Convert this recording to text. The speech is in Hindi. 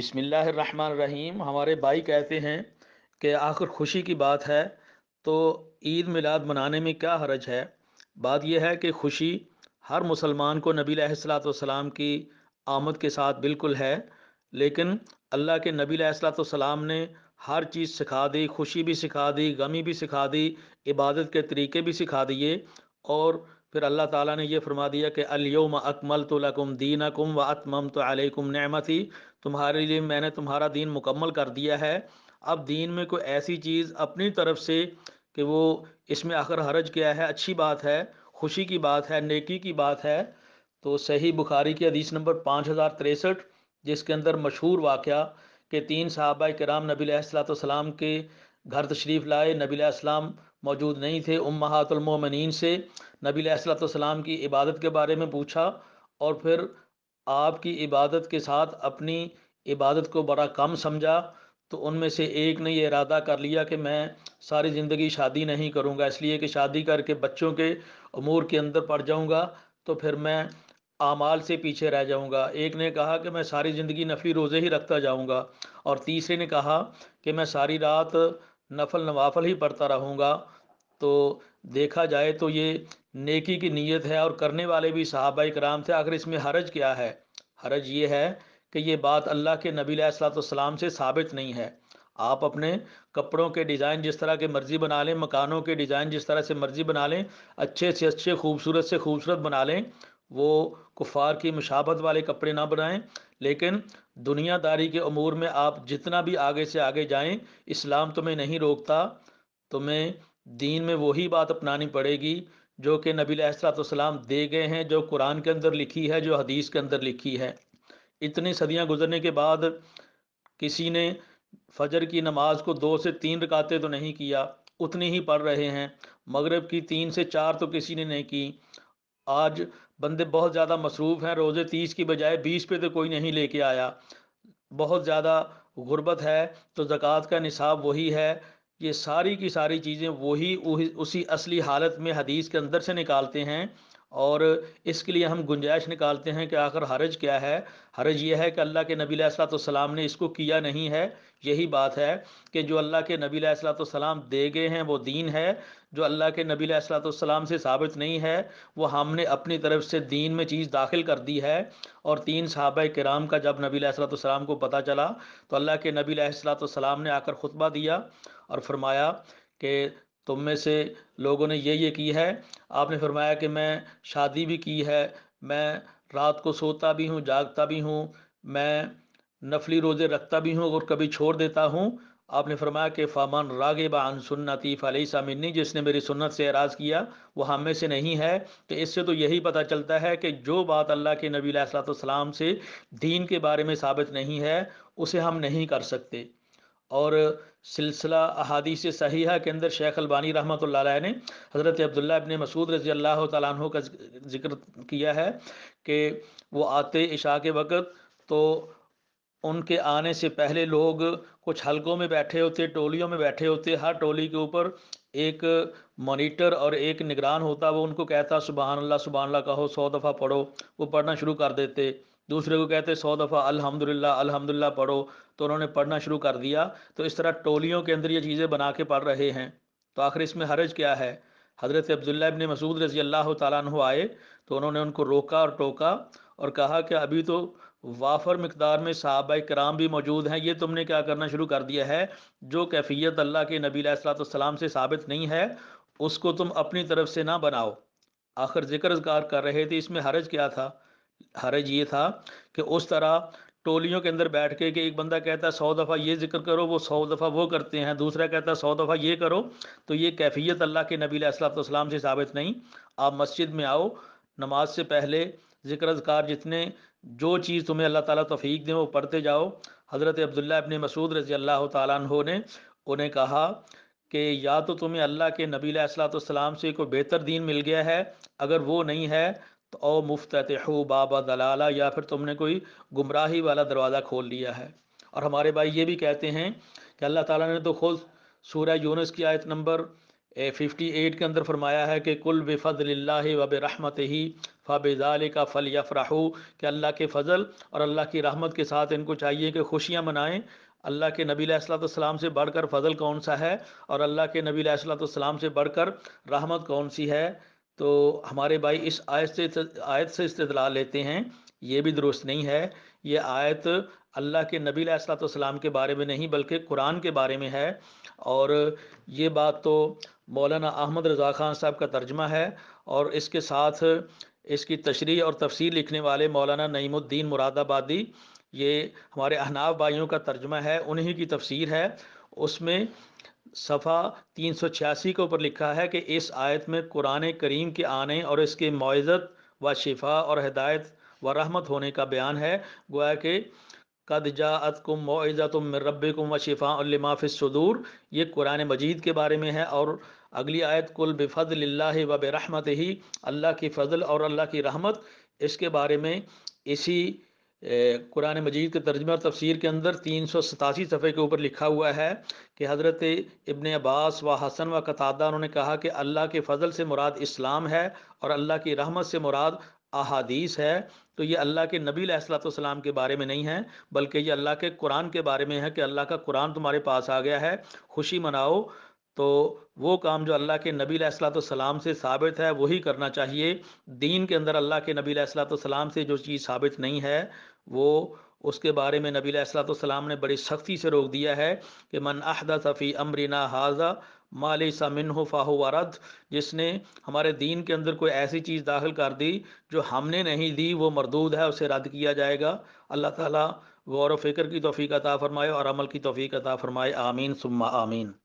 बिसमीम हमारे भाई कहते हैं कि आखिर खुशी की बात है तो ईद मिलाद मनाने में क्या हरज है बात यह है कि खुशी हर मुसलमान को नबी सलाम की आमद के साथ बिल्कुल है लेकिन अल्लाह के नबी सलाम ने हर चीज़ सिखा दी खुशी भी सिखा दी गमी भी सिखा दी इबादत के तरीके भी सिखा दिए और फिर अल्लाह ताला ने यह फरमा दिया कि अलयोम अकमल तो लकुम दीन अकुम व अतमम तो अलकुम नमती तुम्हारे लिए मैंने तुम्हारा दीन मुकम्मल कर दिया है अब दीन में कोई ऐसी चीज़ अपनी तरफ से कि वो इसमें आखिर हरज क्या है अच्छी बात है खुशी की बात है नेकी की बात है तो सही बुखारी की हदीस नंबर पाँच हज़ार तिरसठ जिसके अंदर मशहूर वाक़ के तीन साहबा कराम नबी के घर तशरीफ़ लाए नबी मौजूद नहीं थे उम्मातुलमोमिन से नबी की इबादत के बारे में पूछा और फिर आपकी इबादत के साथ अपनी इबादत को बड़ा कम समझा तो उनमें से एक ने यह इरादा कर लिया कि मैं सारी ज़िंदगी शादी नहीं करूँगा इसलिए कि शादी करके बच्चों के अमूर के अंदर पड़ जाऊँगा तो फिर मैं आमाल से पीछे रह जाऊंगा एक ने कहा कि मैं सारी ज़िंदगी नफली रोज़े ही रखता जाऊंगा और तीसरे ने कहा कि मैं सारी रात नफल नवाफल ही पढ़ता रहूँगा तो देखा जाए तो ये नेकी की नीयत है और करने वाले भी सहाबा कराम थे आखिर इसमें हरज क्या है हरज ये है कि ये बात अल्लाह के नबी सलाम से साबित नहीं है आप अपने कपड़ों के डिज़ाइन जिस तरह के मर्ज़ी बना लें मकानों के डिज़ाइन जिस तरह से मर्ज़ी बना लें अच्छे से अच्छे खूबसूरत से खूबसूरत बना लें वो कुफार की मशाबत वाले कपड़े ना बनाएं लेकिन दुनियादारी के अमूर में आप जितना भी आगे से आगे जाएं इस्लाम तुम्हें नहीं रोकता तुम्हें दीन में वही बात अपनानी पड़ेगी जो कि नबी असलातम दे गए हैं जो कुरान के अंदर लिखी है जो हदीस के अंदर लिखी है इतनी सदियां गुजरने के बाद किसी ने फजर की नमाज को दो से तीन रकाते तो नहीं किया उतनी ही पढ़ रहे हैं मगरब की तीन से चार तो किसी ने नहीं की आज बंदे बहुत ज़्यादा मसरूफ़ हैं रोज़े तीस की बजाय बीस पे तो कोई नहीं लेके आया बहुत ज़्यादा गुर्बत है तो ज़क़़त का निसाब वही है ये सारी की सारी चीज़ें वही उसी असली हालत में हदीस के अंदर से निकालते हैं और इसके लिए हम गुंजाइश निकालते हैं कि आखिर हरज क्या है हरज यह है कि अल्लाह के नबी सलाम ने इसको किया नहीं है यही बात है कि जो अल्लाह के नबी सलाम दे गए हैं वो दीन है जो अल्लाह के नबी सलाम से साबित नहीं है वो हमने अपनी तरफ से दीन में चीज़ दाखिल कर दी है और तीन सहाब कराम का जब नबी सलाम को पता चला तो अल्लाह के नबी सलाम ने आकर खुतबा दिया और फरमाया कि तुम में से लोगों ने ये ये की है आपने फरमाया कि मैं शादी भी की है मैं रात को सोता भी हूँ जागता भी हूँ मैं नफली रोज़े रखता भी हूँ और कभी छोड़ देता हूँ आपने फरमाया कि फ़ामान रागिब अन सुन्नती फ़लैसा मिन्नी जिसने मेरी सुन्नत से एराज़ किया वो हम में से नहीं है तो इससे तो यही पता चलता है कि जो बात अल्लाह के नबी सलाम से दीन के बारे में साबित नहीं है उसे हम नहीं कर सकते और सिलसिला अहादीस सहीहा के अंदर शेख अलबानी रहमत ने हज़रत अब्दुल्ला इबन मसूद रजी अल्लाह तु का जिक्र किया है कि वो आते इशा के वक़्त तो उनके आने से पहले लोग कुछ हलकों में बैठे होते टोलियों में बैठे होते हर टोली के ऊपर एक मॉनिटर और एक निगरान होता वो उनको कहता सुबह अल्लाह सुबह अल्लाह कहो सौ दफ़ा पढ़ो वो पढ़ना शुरू कर देते दूसरे को कहते सौ दफ़ा अल्हम्दुलिल्लाह अल्हम्दुलिल्लाह पढ़ो तो उन्होंने पढ़ना शुरू कर दिया तो इस तरह टोलियों के अंदर ये चीज़ें बना के पढ़ रहे हैं तो आखिर इसमें हरज क्या है हज़रत अब्दुल्ला इबन मसूद रजी अल्लाह तु आए तो उन्होंने उनको रोका और टोका और कहा कि अभी तो वाफर मकदार में साहब कराम भी मौजूद हैं ये तुमने क्या करना शुरू कर दिया है जो कैफियत अल्लाह के नबी सलाम से साबित नहीं है उसको तुम अपनी तरफ से ना बनाओ आखिर जिक्र कार कर रहे थे इसमें हरज क्या था हरज ये था कि उस तरह टोलियों के अंदर बैठ के कि एक बंदा कहता है सौ दफ़ा ये जिक्र करो वो सौ दफ़ा वो करते हैं दूसरा कहता है सौ दफ़ा ये करो तो ये कैफियत अल्लाह के नबी सलाम से साबित नहीं आप मस्जिद में आओ नमाज से पहले जिक्र अजगार जितने जो चीज़ तुम्हें अल्लाह ताला तफीक दें वो पढ़ते जाओ हज़रत अब्दुल्ला अपने मसूद रज़ी अल्लाह तु ने उन्हें कहा कि या तो तुम्हें अल्लाह के नबी से कोई बेहतर दीन मिल गया है अगर वो नहीं है तो ओ मुफ्तहो बाबा दलाला या फिर तुमने कोई गुमराही वाला दरवाज़ा खोल लिया है और हमारे भाई ये भी कहते हैं कि अल्लाह ताला ने तो खुद सूर्य यूनस की आयत नंबर 58 के अंदर फरमाया है कि कुल बेफ़ल व रहमत ही फ़ाबिज़ाल का फ़ल यफ़राहू कि अल्लाह के फ़ज़ल और अल्लाह की रहमत के साथ इनको चाहिए कि खुशियाँ मनाएँ अल्लाह के नबी सलाम से बढ़कर फ़ज़ल कौन सा है और अल्लाह के नबी सलाम से बढ़कर रहमत कौन सी है तो हमारे भाई इस आयत से आयत से इस्तला लेते हैं ये भी दुरुस्त नहीं है ये आयत अल्लाह के नबी सलाम के बारे में नहीं बल्कि कुरान के बारे में है और ये बात तो मौलाना अहमद रज़ा ख़ान साहब का तर्जमा है और इसके साथ इसकी तशरी और तफसीर लिखने वाले मौलाना नईमुद्दीन मुरादाबादी ये हमारे अहनाव भाइयों का तर्जमा है उन्हीं की तफसीर है उसमें सफ़ा तीन सौ छियासी के ऊपर लिखा है कि इस आयत में कुरान करीम के आने और इसके मुआज़त व शिफा और हदायत व रहमत होने का बयान है गोया के कद जात कुम मोज़ा तुम रब कुम व शिफा उमाफ़ सदूर ये कुरान मजीद के बारे में है और अगली आयत कुल बेफ़ल व बरहमत ही अल्लाह की फ़जल और अल्लाह की रहमत इसके बारे में इसी कुरान मजीद के तर्जमा और तफसीर के अंदर तीन सौ सतासी सफ़े के ऊपर लिखा हुआ है कि हज़रत इबन अब्बास व हसन व कतादा उन्होंने कहा कि अल्लाह के फ़जल से मुराद इस्लाम है और अल्लाह की रहमत से मुराद अहादीस है तो ये अल्लाह के नबी सलाम के बारे में नहीं है बल्कि ये अल्लाह के कुरान के बारे में है कि अल्लाह का कुरान तुम्हारे पास आ गया है खुशी मनाओ तो वो काम जो अल्लाह के नबी सलाम से साबित है वही करना चाहिए दीन के अंदर अल्लाह के नबी सलाम से जो चीज़ साबित नहीं है वो उसके बारे में नबी सलाम ने बड़ी सख्ती से रोक दिया है कि मन अहदा सफ़ी अमरीना हाजा माल सामिन फ़ाहो वारद जिसने हमारे दीन के अंदर कोई ऐसी चीज़ दाखिल कर दी जो हमने नहीं दी वो मरदूद है उसे रद्द किया जाएगा अल्लाह ताला गौर व फिक्र की तोफ़ी अता फ़रमाए और अमल की तोफ़ी अता फ़रमाए आमीन सुम्मा आमीन